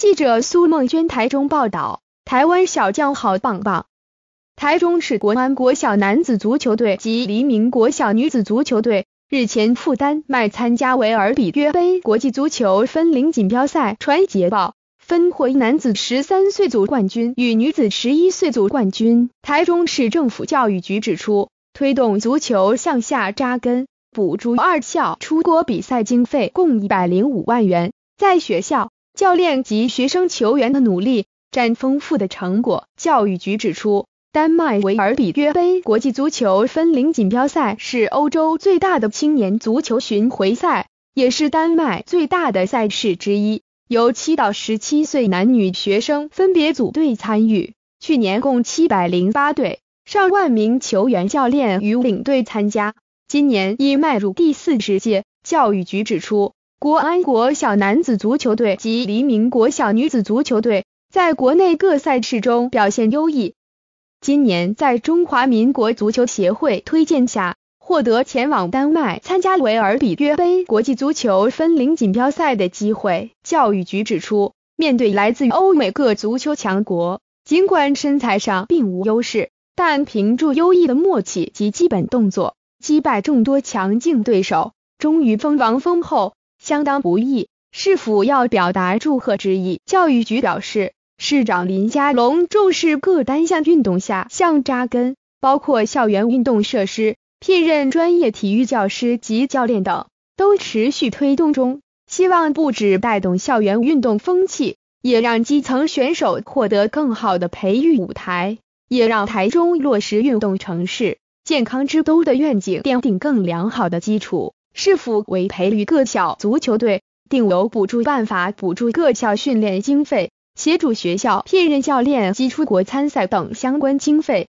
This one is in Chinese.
记者苏梦娟台中报道，台湾小将好棒棒。台中市国安国小男子足球队及黎明国小女子足球队日前赴丹麦参加维尔比约杯国际足球分龄锦标赛，传捷报，分获男子十三岁组冠军与女子十一岁组冠军。台中市政府教育局指出，推动足球向下扎根，补助二校出国比赛经费共一百零五万元，在学校。教练及学生球员的努力，占丰富的成果。教育局指出，丹麦维尔比约杯国际足球分龄锦标赛是欧洲最大的青年足球巡回赛，也是丹麦最大的赛事之一。由七到十七岁男女学生分别组队参与。去年共七百零八队，上万名球员、教练与领队参加。今年已迈入第四十届。教育局指出。国安国小男子足球队及黎明国小女子足球队在国内各赛事中表现优异。今年在中华民国足球协会推荐下，获得前往丹麦参加维尔比约杯国际足球分龄锦标赛的机会。教育局指出，面对来自欧美各足球强国，尽管身材上并无优势，但凭著优异的默契及基本动作，击败众多强劲对手，终于封王封后。相当不易，是否要表达祝贺之意？教育局表示，市长林佳龙重视各单项运动下像扎根，包括校园运动设施、聘任专业体育教师及教练等，都持续推动中。希望不止带动校园运动风气，也让基层选手获得更好的培育舞台，也让台中落实运动城市、健康之都的愿景，奠定更良好的基础。是否为培育各校足球队，定有补助办法，补助各校训练经费，协助学校聘任教练及出国参赛等相关经费。